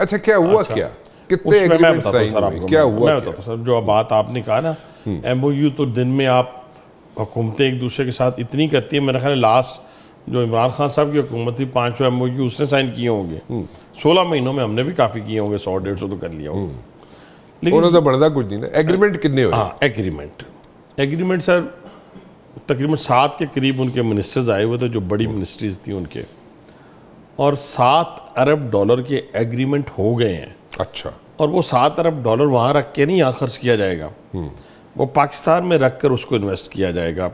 अच्छा क्या हुआ अच्छा, क्या कितने मैं बताता हूँ क्या हुआ मैं बताता सर जो बात आपने कहा ना एम हम्म। तो दिन में आप हुकूमतें एक दूसरे के साथ इतनी करती है मेरा ख्याल लास्ट जो इमरान खान साहब की हुकूमत थी पाँच सौ एम उसने साइन किए होंगे हम्म। सोलह महीनों में हमने भी काफ़ी किए होंगे सौ डेढ़ सौ तो कर लिया होंगे हम्म। लेकिन तो बढ़ता कुछ नहीं ना एग्रीमेंट कितने हाँ एग्रीमेंट एग्रीमेंट सर तकरीबन सात के करीब उनके मिनिस्टर्स आए हुए थे जो बड़ी मिनिस्ट्रीज थी उनके और सात अरब डॉलर के एग्रीमेंट हो गए हैं अच्छा और वो सात अरब डॉलर वहाँ रख के नहीं यहाँ खर्च किया जाएगा हम्म। वो पाकिस्तान में रख कर उसको इन्वेस्ट किया जाएगा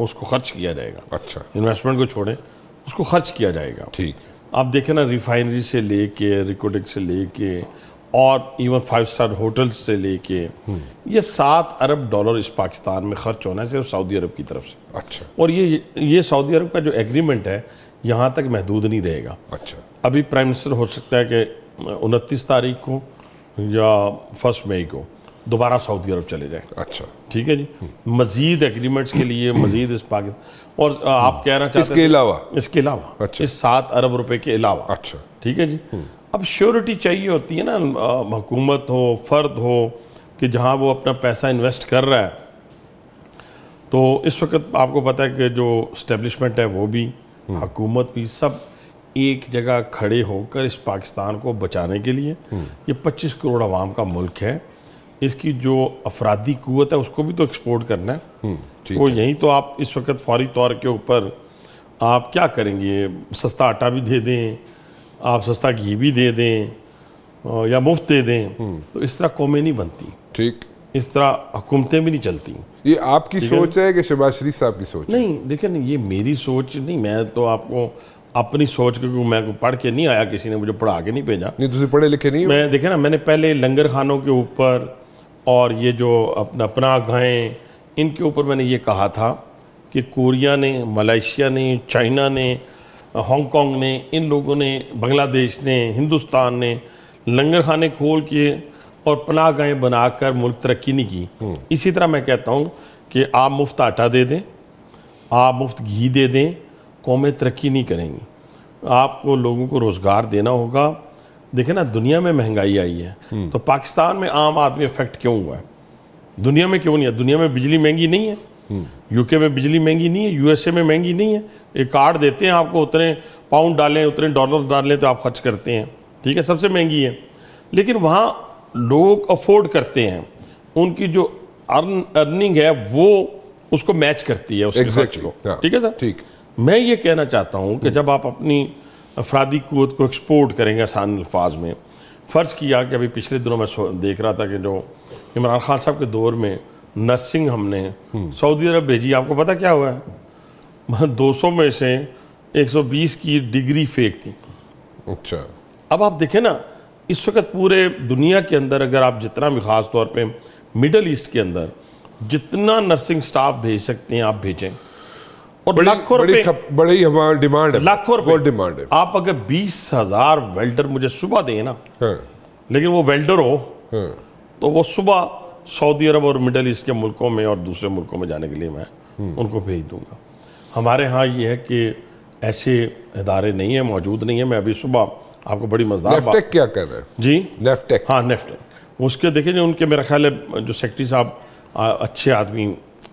उसको खर्च किया जाएगा अच्छा इन्वेस्टमेंट को छोड़ें उसको खर्च किया जाएगा ठीक आप देखें ना रिफाइनरी से ले कर से ले और इवन फाइव स्टार होटल्स से लेके ये सात अरब डॉलर इस पाकिस्तान में खर्च होना है सिर्फ सऊदी अरब की तरफ से अच्छा और ये ये सऊदी अरब का जो एग्रीमेंट है यहाँ तक महदूद नहीं रहेगा अच्छा अभी प्राइम मिनिस्टर हो सकता है कि उनतीस तारीख को या फर्स्ट मई को दोबारा सऊदी अरब चले जाए अच्छा ठीक है जी मजीद एग्रीमेंट्स के लिए मजीद इस पाकिस्तान और आप हम्म। कहना हैं इसके अलावा इसके अलावा अच्छा इस सात अरब रुपए के अलावा अच्छा ठीक है जी हम्म। अब श्योरिटी चाहिए होती है ना हुकूमत हो फ़र्द हो कि जहाँ वो अपना पैसा इन्वेस्ट कर रहा है तो इस वक्त आपको पता है कि जो इस्टेब्लिशमेंट है वो भी हकूमत हम्म। भी सब एक जगह खड़े होकर इस पाकिस्तान को बचाने के लिए हम्म। ये 25 करोड़ आवाम का मुल्क है इसकी जो अफराधी कुत है उसको भी तो एक्सपोर्ट करना है वो हम्म, तो यहीं तो आप इस वक्त फौरी तौर के ऊपर आप क्या करेंगे सस्ता आटा भी दे दें आप सस्ता घी भी दे दें या मुफ्त दे दें हम्म। तो इस तरह कौमें नहीं बनती ठीक इस तरह हुकूमतें भी नहीं चलती ये आपकी सोच है कि शहबाज शरीफ साहब की सोच नहीं देखिए नहीं ये मेरी सोच नहीं मैं तो आपको अपनी सोच क्योंकि मैं पढ़ के नहीं आया किसी ने मुझे पढ़ा के नहीं भेजा नहीं तुझे पढ़े लिखे नहीं मैं देखे ना मैंने पहले लंगर खानों के ऊपर और ये जो अपना अपना गाहें इनके ऊपर मैंने ये कहा था कि कोरिया ने मलेशिया ने चाइना ने हांगकांग ने इन लोगों ने बांग्लादेश ने हिंदुस्तान ने लंगर खाने खोल किए और पनाह गाहें बनाकर मुल्क तरक्की नहीं की हम्म। इसी तरह मैं कहता हूँ कि आप मुफ्त आटा दे दें आप मुफ्त घी दे दें कौमें तरक्की नहीं करेंगी आपको लोगों को रोज़गार देना होगा देखें ना दुनिया में महंगाई आई है हम्म। तो पाकिस्तान में आम आदमी इफेक्ट क्यों हुआ है दुनिया में क्यों नहीं है दुनिया में बिजली महंगी नहीं है यूके में बिजली महंगी नहीं है यूएसए में महंगी नहीं है एक कार्ड देते हैं आपको उतने पाउंड डालें उतने डॉलर डालें तो आप खर्च करते हैं ठीक है सबसे महंगी है लेकिन वहाँ लोग अफोर्ड करते हैं उनकी जो अर्न अर्निंग है वो उसको मैच करती है उसके exactly. को ठीक है सर ठीक मैं ये कहना चाहता हूँ कि हम्म। जब आप अपनी अफराधी कुत को एक्सपोर्ट करेंगे आसान अल्फाज में फ़र्ज़ किया कि अभी पिछले दिनों में देख रहा था कि जो इमरान खान साहब के दौर में नर्सिंग हमने सऊदी अरब भेजी आपको पता क्या हुआ है 200 में से 120 की डिग्री फेक थी अच्छा अब आप देखें ना इस वक्त पूरे दुनिया के अंदर अगर आप जितना भी ख़ास तौर पे मिडल ईस्ट के अंदर जितना नर्सिंग स्टाफ भेज सकते हैं आप भेजें और लाखों रुपए बड़ी हमारा डिमांड है लाखों रुपए डिमांड है आप अगर बीस हजार वेल्डर मुझे सुबह दें ना हाँ। लेकिन वो वेल्डर हो हाँ। तो वो सुबह सऊदी अरब और मिडल ईस्ट के मुल्कों में और दूसरे मुल्कों में जाने के लिए मैं हम्म। उनको भेज दूंगा हमारे यहाँ ये है कि ऐसे इदारे नहीं है मौजूद नहीं है मैं अभी सुबह आपको बड़ी मजदार क्या कर रहे हैं जी लेफ्ट हाँ नेफ्टेक उसके देखिए उनके मेरा ख्याल है जो सेक्रेटरी साहब अच्छे आदमी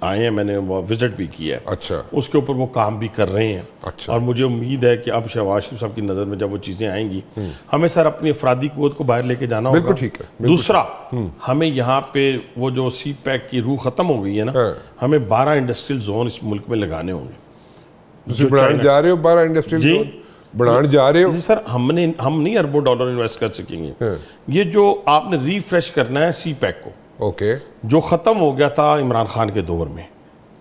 आए हैं मैंने विजिट भी किया है अच्छा उसके ऊपर वो काम भी कर रहे हैं अच्छा और मुझे उम्मीद है कि अब शहबाज शरीफ साहब की नज़र में जब वो चीज़ें आएंगी हम्म। हमें सर अपनी अफराधी कुत को बाहर लेके जाना होगा ठीक है दूसरा हम्म। हमें यहाँ पे वो जो सी पैक की रूह ख़त्म हो गई है ना हाँ। हमें बारह इंडस्ट्रियल जोन इस मुल्क में लगाने होंगे जा रहे हो बारह इंडस्ट्रियल जोन बढ़ाने जा रहे हो सर हमने हम नहीं अरबों डॉलर इन्वेस्ट कर सकेंगे हाँ। ये जो आपने रिफ्रेश करना है सी पैक को ओके जो ख़त्म हो गया था इमरान खान के दौर में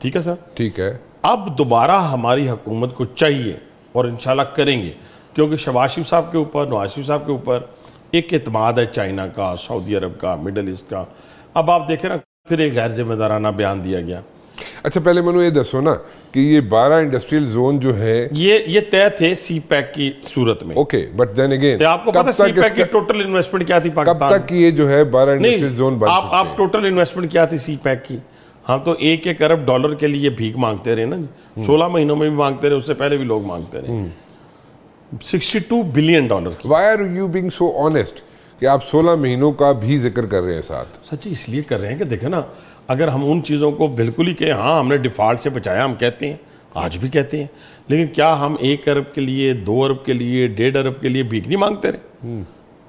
ठीक है सर ठीक है अब दोबारा हमारी हुकूमत को चाहिए और इन करेंगे क्योंकि शबाशिफ साहब के ऊपर नवाशिफ साहब के ऊपर एक अतमाद है चाइना का सऊदी अरब का मिडल ईस्ट का अब आप देखें ना फिर एक गैर जिम्मेदाराना बयान दिया गया अच्छा पहले मनु ये दसो ना कि ये बारह इंडस्ट्रियल जोन जो है ये ये तय थे सी पैक की सूरत में ओके बट देन अगेन आपको पता सी पैक की टोटल इन्वेस्टमेंट क्या थी पाकिस्तान कब तक की ये जो है बारह इंडस्ट्रियल जोन बन आप आप टोटल इन्वेस्टमेंट क्या थी सी पैक की हाँ तो एक एक अरब डॉलर के लिए भीख मांगते रहे ना हम्म। सोलह महीनों में भी मांगते रहे उससे पहले भी लोग मांगते रहे 62 hmm. Billion dollar why are you being so honest कि आप 16 महीनों का भी जिक्र कर रहे हैं साथ सची इसलिए कर रहे हैं कि देखे ना अगर हम उन चीज़ों को बिल्कुल ही कहें हाँ हमने डिफ़ॉल्ट से बचाया हम कहते हैं आज भी कहते हैं लेकिन क्या हम एक अरब के लिए दो अरब के लिए डेढ़ अरब के लिए भीख नहीं मांगते रहे हम्म।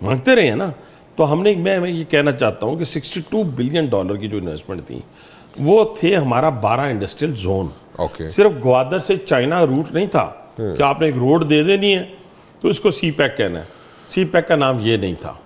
मांगते रहे हैं ना तो हमने मैं, मैं ये कहना चाहता हूँ कि 62 बिलियन डॉलर की जो इन्वेस्टमेंट थी वो थे हमारा बारह इंडस्ट्रियल जोन ओके सिर्फ ग्वादर से चाइना रूट नहीं था हाँ। कि आपने एक रोड दे देनी है तो इसको सी पैक कहना है सी पैक का नाम ये नहीं था